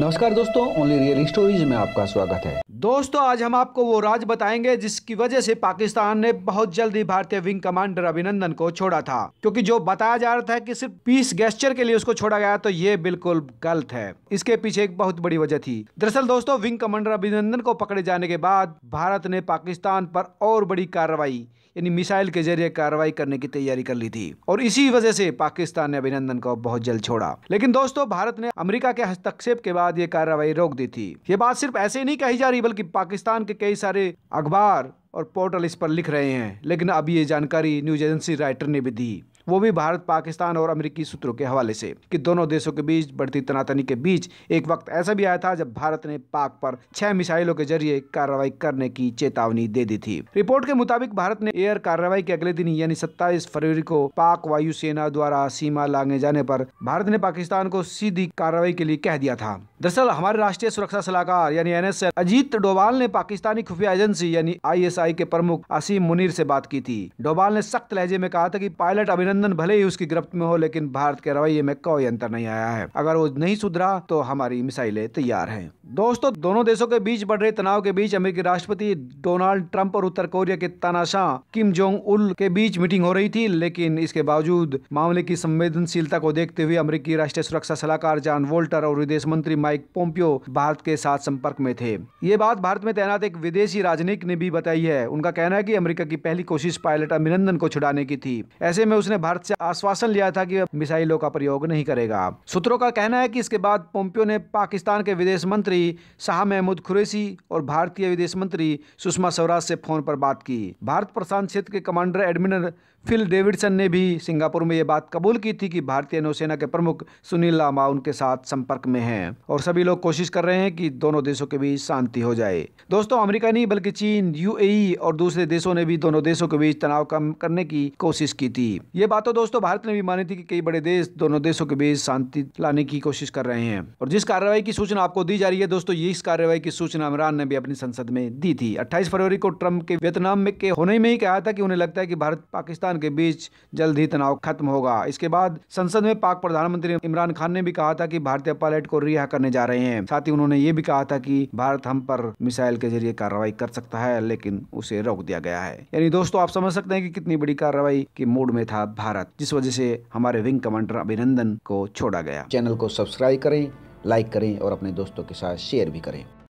नमस्कार दोस्तों only real stories में आपका स्वागत है दोस्तों आज हम आपको वो राज बताएंगे जिसकी वजह से पाकिस्तान ने बहुत जल्दी भारतीय विंग कमांडर अभिनंदन को छोड़ा था क्योंकि जो बताया जा रहा था कि सिर्फ पीस गेस्टर के लिए उसको छोड़ा गया तो ये बिल्कुल गलत है इसके पीछे एक बहुत बड़ी वजह थी दरअसल दोस्तों विंग कमांडर अभिनंदन को पकड़े जाने के बाद भारत ने पाकिस्तान पर और बड़ी कार्रवाई यानी मिसाइल के जरिए कार्रवाई करने की तैयारी कर ली थी और इसी वजह से पाकिस्तान ने अभिनंदन को बहुत जल्द छोड़ा लेकिन दोस्तों भारत ने अमेरिका के हस्तक्षेप के बाद बाद ये कार्रवाई रोक दी थी ये बात सिर्फ ऐसे नहीं कही जा रही बल्कि पाकिस्तान के कई सारे अखबार और पोर्टल इस पर लिख रहे हैं लेकिन अब ये जानकारी न्यूज एजेंसी राइटर ने भी दी वो भी भारत पाकिस्तान और अमेरिकी सूत्रों के हवाले से कि दोनों देशों के बीच बढ़ती तनातनी के बीच एक वक्त ऐसा भी आया था जब भारत ने पाक पर छह मिसाइलों के जरिए कार्रवाई करने की चेतावनी दे दी थी रिपोर्ट के मुताबिक भारत ने एयर कार्रवाई के अगले दिन यानी सत्ताईस फरवरी को पाक वायुसेना द्वारा सीमा लांगे जाने पर भारत ने पाकिस्तान को सीधी कार्रवाई के लिए कह दिया था दरअसल हमारे राष्ट्रीय सुरक्षा सलाहकार यानी एन अजीत डोवाल ने पाकिस्तानी खुफिया एजेंसी यानी आईएसआई के प्रमुख असीम मुनीर से बात की थी डोवाल ने सख्त लहजे में कहा था कि पायलट अभिनंदन भले ही उसकी गिरफ्त में हो लेकिन भारत के रवैये में कोई अंतर नहीं आया है अगर वो नहीं सुधरा तो हमारी मिसाइलें तैयार हैं दोस्तों दोनों देशों के बीच बढ़ रहे तनाव के बीच अमेरिकी राष्ट्रपति डोनाल्ड ट्रंप और उत्तर कोरिया के तानाशाह किम जोंग उल के बीच मीटिंग हो रही थी लेकिन इसके बावजूद मामले की संवेदनशीलता को देखते हुए अमेरिकी राष्ट्रीय सुरक्षा सलाहकार जॉन वोल्टर और विदेश मंत्री माइक पोम्पियो भारत के साथ संपर्क में थे ये बात भारत में तैनात एक विदेशी राजनयिक ने भी बताई है उनका कहना है की अमरीका की पहली कोशिश पायलट अभिनंदन को छुड़ाने की थी ऐसे में उसने भारत से आश्वासन लिया था की मिसाइलों का प्रयोग नहीं करेगा सूत्रों का कहना है की इसके बाद पोम्पियो ने पाकिस्तान के विदेश मंत्री मंत्री शाह महमूद खुरैसी और भारतीय विदेश मंत्री सुषमा स्वराज से फोन पर बात की भारत प्रशांत क्षेत्र के कमांडर एडमिरल फिल डेविडसन ने भी सिंगापुर में ये बात कबूल की थी कि भारतीय नौसेना के प्रमुख सुनील लामा उनके साथ संपर्क में हैं और सभी लोग कोशिश कर रहे हैं कि दोनों देशों के बीच शांति हो जाए दोस्तों अमेरिका नहीं बल्कि चीन यूएई और दूसरे देशों ने भी दोनों देशों के बीच तनाव कम करने की कोशिश की थी ये बात तो दोस्तों भारत ने भी मानी थी कि कई बड़े देश दोनों देशों के बीच शांति लाने की कोशिश कर रहे हैं और जिस कार्रवाई की सूचना आपको दी जा रही है देखिए दोस्तों ये इस कार्रवाई की सूचना इमरान ने भी अपनी संसद में दी थी अट्ठाईस फरवरी को ट्रंप के वियतनाम में के होने में ही कहा था कि उन्हें लगता है कि भारत पाकिस्तान के बीच जल्द ही तनाव खत्म होगा इसके बाद संसद में पाक प्रधानमंत्री इमरान खान ने भी कहा था की भारतीय पायलट को रिहा करने जा रहे हैं साथ ही उन्होंने ये भी कहा था की भारत हम पर मिसाइल के जरिए कार्रवाई कर सकता है लेकिन उसे रोक दिया गया है यानी दोस्तों आप समझ सकते हैं की कितनी बड़ी कार्रवाई के मूड में था भारत जिस वजह से हमारे विंग कमांडर अभिनंदन को छोड़ा गया चैनल को सब्सक्राइब करें लाइक करें और अपने दोस्तों के साथ शेयर भी करें